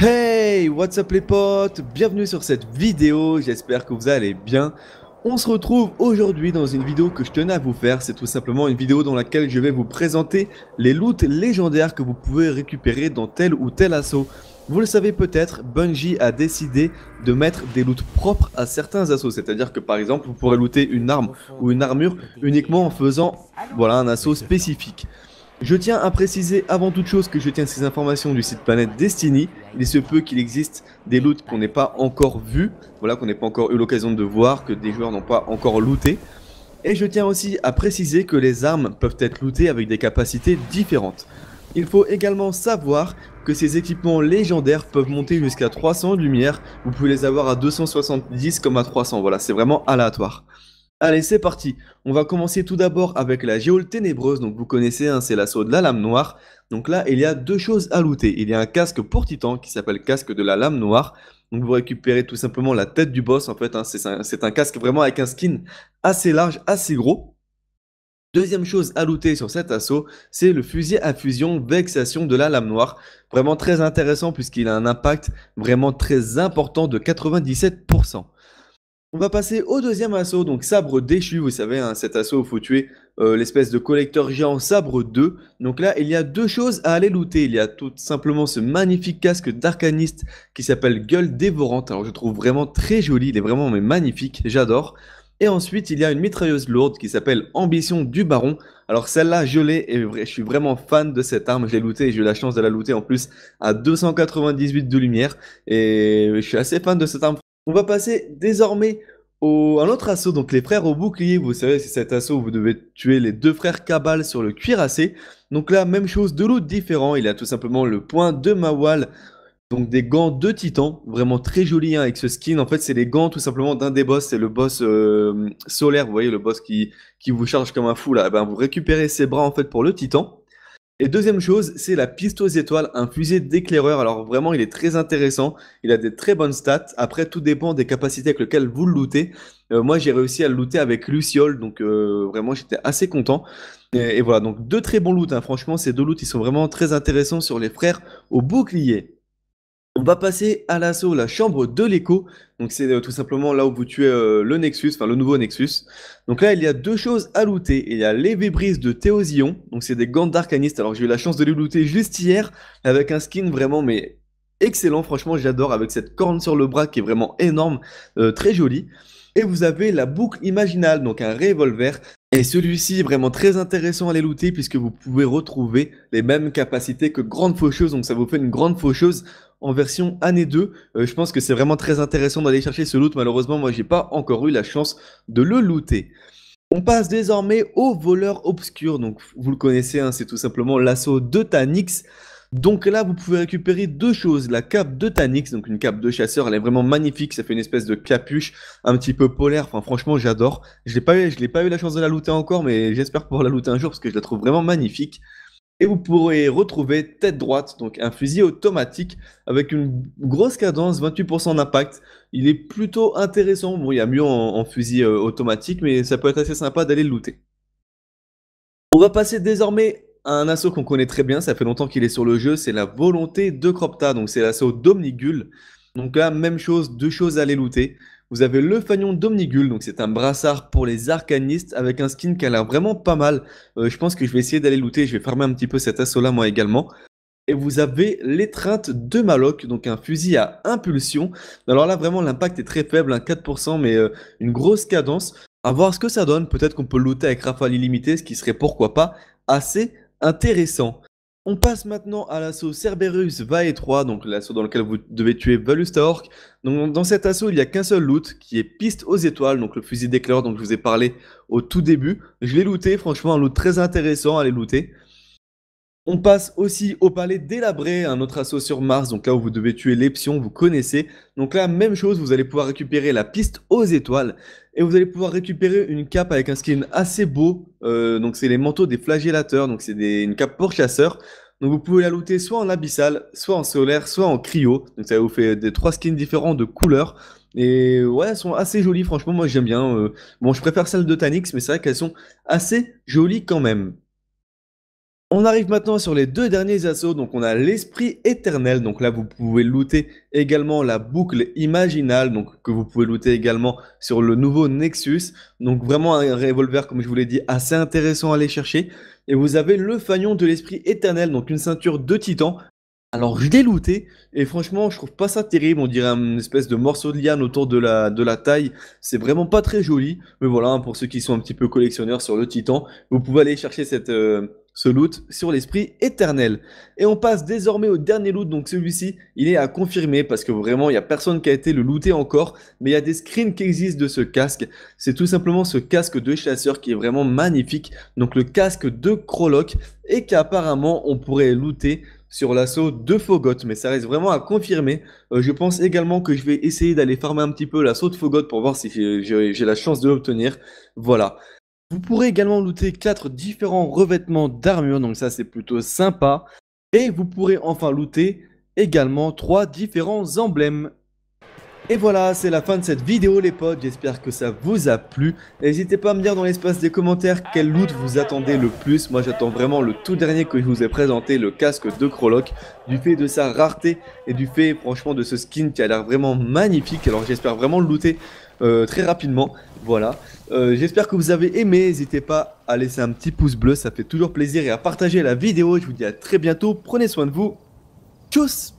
Hey, what's up les potes Bienvenue sur cette vidéo, j'espère que vous allez bien. On se retrouve aujourd'hui dans une vidéo que je tenais à vous faire, c'est tout simplement une vidéo dans laquelle je vais vous présenter les loots légendaires que vous pouvez récupérer dans tel ou tel assaut. Vous le savez peut-être, Bungie a décidé de mettre des loots propres à certains assauts. C'est-à-dire que par exemple, vous pourrez looter une arme ou une armure uniquement en faisant voilà, un assaut spécifique. Je tiens à préciser avant toute chose que je tiens ces informations du site Planète Destiny. Il se peut qu'il existe des loots qu'on n'ait pas encore vus, voilà, qu'on n'ait pas encore eu l'occasion de voir, que des joueurs n'ont pas encore looté. Et je tiens aussi à préciser que les armes peuvent être lootées avec des capacités différentes. Il faut également savoir que ces équipements légendaires peuvent monter jusqu'à 300 lumière. vous pouvez les avoir à 270 comme à 300, voilà, c'est vraiment aléatoire. Allez, c'est parti. On va commencer tout d'abord avec la géole ténébreuse. Donc vous connaissez, hein, c'est l'assaut de la lame noire. Donc là, il y a deux choses à looter. Il y a un casque pour titan qui s'appelle casque de la lame noire. Donc vous récupérez tout simplement la tête du boss en fait. Hein. C'est un, un, casque vraiment avec un skin assez large, assez gros. Deuxième chose à looter sur cet assaut, c'est le fusil à fusion vexation de la lame noire. Vraiment très intéressant puisqu'il a un impact vraiment très important de 97%. On va passer au deuxième assaut, donc sabre déchu, vous savez, hein, cet assaut où il faut tuer euh, l'espèce de collecteur géant sabre 2. Donc là, il y a deux choses à aller looter. Il y a tout simplement ce magnifique casque d'arcaniste qui s'appelle Gueule Dévorante. Alors je trouve vraiment très joli, il est vraiment magnifique, j'adore. Et ensuite, il y a une mitrailleuse lourde qui s'appelle Ambition du Baron. Alors celle-là, je l'ai et je suis vraiment fan de cette arme. Je l'ai lootée et j'ai eu la chance de la looter en plus à 298 de lumière. Et je suis assez fan de cette arme. On va passer désormais à un autre assaut, donc les frères au bouclier. Vous savez, c'est cet assaut où vous devez tuer les deux frères Cabal sur le cuirassé. Donc là, même chose, de l'autre différent. Il a tout simplement le point de Mawal. Donc des gants de titan, vraiment très joli hein, avec ce skin. En fait, c'est les gants tout simplement d'un des boss, c'est le boss euh, solaire, vous voyez, le boss qui, qui vous charge comme un fou là. Eh ben, vous récupérez ses bras en fait pour le titan. Et deuxième chose, c'est la piste aux étoiles, un fusée d'éclaireur. Alors vraiment, il est très intéressant, il a des très bonnes stats. Après, tout dépend des capacités avec lesquelles vous le lootez. Euh, moi, j'ai réussi à le looter avec Luciole, donc euh, vraiment, j'étais assez content. Et, voilà, donc deux très bons loots, hein. franchement, ces deux loots, ils sont vraiment très intéressants sur les frères au bouclier. On va passer à l'assaut, la chambre de l'écho. Donc c'est euh, tout simplement là où vous tuez euh, le Nexus, enfin le nouveau Nexus. Donc là, il y a deux choses à looter. Il y a les Vébrises de Théosion, donc c'est des gants d'arcaniste. Alors j'ai eu la chance de les looter juste hier avec un skin vraiment mais excellent. Franchement, j'adore avec cette corne sur le bras qui est vraiment énorme, euh, très jolie. Et vous avez la boucle imaginale, donc un revolver. Et celui-ci est vraiment très intéressant à les looter puisque vous pouvez retrouver les mêmes capacités que Grande Faucheuse. Donc ça vous fait une Grande Faucheuse en version année 2. Euh, je pense que c'est vraiment très intéressant d'aller chercher ce loot. Malheureusement, moi, j'ai pas encore eu la chance de le looter. On passe désormais au voleur obscur. Donc, vous le connaissez, hein, c'est tout simplement l'assaut de Tanix. Donc là, vous pouvez récupérer deux choses. La cape de Tanix, donc une cape de chasseur, elle est vraiment magnifique. Ça fait une espèce de capuche un petit peu polaire. Enfin, franchement, j'adore. Je n'ai pas, eu, pas eu la chance de la looter encore, mais j'espère pouvoir la looter un jour parce que je la trouve vraiment magnifique. Et vous pourrez retrouver tête droite, donc un fusil automatique avec une grosse cadence, 28% d'impact. Il est plutôt intéressant. Bon, il y a mieux en, fusil euh, automatique, mais ça peut être assez sympa d'aller le looter. On va passer désormais à un assaut qu'on connaît très bien. Ça fait longtemps qu'il est sur le jeu. C'est la volonté de Cropta. Donc, c'est l'assaut d'Omnigul. Donc là, même chose, deux choses à aller looter. Vous avez le fanion d'Omnigul, donc c'est un brassard pour les arcanistes avec un skin qui a l'air vraiment pas mal. Euh, je pense que je vais essayer d'aller looter, je vais fermer un petit peu cet assaut là moi également. Et vous avez l'étreinte de Maloc, donc un fusil à impulsion. Alors là vraiment l'impact est très faible, hein, 4% mais euh, une grosse cadence. À voir ce que ça donne, peut-être qu'on peut looter avec rafale illimité, ce qui serait pourquoi pas assez intéressant. On passe maintenant à l'assaut Cerberus Va et 3, donc l'assaut dans lequel vous devez tuer Valusta Donc dans cet assaut, il n'y a qu'un seul loot qui est Piste aux étoiles, donc le fusil d'éclair dont je vous ai parlé au tout début. Je l'ai looté, franchement un loot très intéressant à les looter. On passe aussi au palais délabré, un autre assaut sur Mars, donc là où vous devez tuer les vous connaissez. Donc là, même chose, vous allez pouvoir récupérer la piste aux étoiles, et vous allez pouvoir récupérer une cape avec un skin assez beau, euh, donc c'est les manteaux des flagellateurs, donc c'est une cape pour chasseur. Donc vous pouvez la looter soit en abyssal, soit en solaire, soit en cryo, donc ça vous fait des trois skins différents de couleurs. Et ouais, elles sont assez jolies, franchement, moi j'aime bien. Euh. bon, je préfère celle de Tanix, mais c'est vrai qu'elles sont assez jolies quand même. On arrive maintenant sur les deux derniers assauts, donc on a l'esprit éternel, donc là vous pouvez looter également la boucle imaginale, donc que vous pouvez looter également sur le nouveau Nexus, donc vraiment un revolver comme je vous l'ai dit assez intéressant à aller chercher, et vous avez le fanion de l'esprit éternel, donc une ceinture de titan, alors je l'ai looté et franchement je trouve pas ça terrible, on dirait une espèce de morceau de liane autour de la, de la taille, c'est vraiment pas très joli, mais voilà hein, pour ceux qui sont un petit peu collectionneurs sur le titan, vous pouvez aller chercher cette, euh, ce loot sur l'esprit éternel. Et on passe désormais au dernier loot, donc celui-ci, il est à confirmer parce que vraiment, il n'y a personne qui a été le looter encore, mais il y a des screens qui existent de ce casque. C'est tout simplement ce casque de chasseur qui est vraiment magnifique, donc le casque de Krolok, et qu'apparemment, on pourrait looter sur l'assaut de Fogot, mais ça reste vraiment à confirmer. Euh, je pense également que je vais essayer d'aller farmer un petit peu l'assaut de Fogot pour voir si j'ai la chance de l'obtenir. Voilà. Vous pourrez également looter 4 différents revêtements d'armure, donc ça c'est plutôt sympa. Et vous pourrez enfin looter également 3 différents emblèmes. Et voilà, c'est la fin de cette vidéo les potes, j'espère que ça vous a plu. N'hésitez pas à me dire dans l'espace des commentaires quel loot vous attendez le plus. Moi j'attends vraiment le tout dernier que je vous ai présenté, le casque de Crolock, Du fait de sa rareté et du fait franchement de ce skin qui a l'air vraiment magnifique. Alors j'espère vraiment le looter euh, très rapidement. Voilà. Euh, j'espère que vous avez aimé. N'hésitez pas à laisser un petit pouce bleu, ça fait toujours plaisir. Et à partager la vidéo. Je vous dis à très bientôt. Prenez soin de vous. Tchuss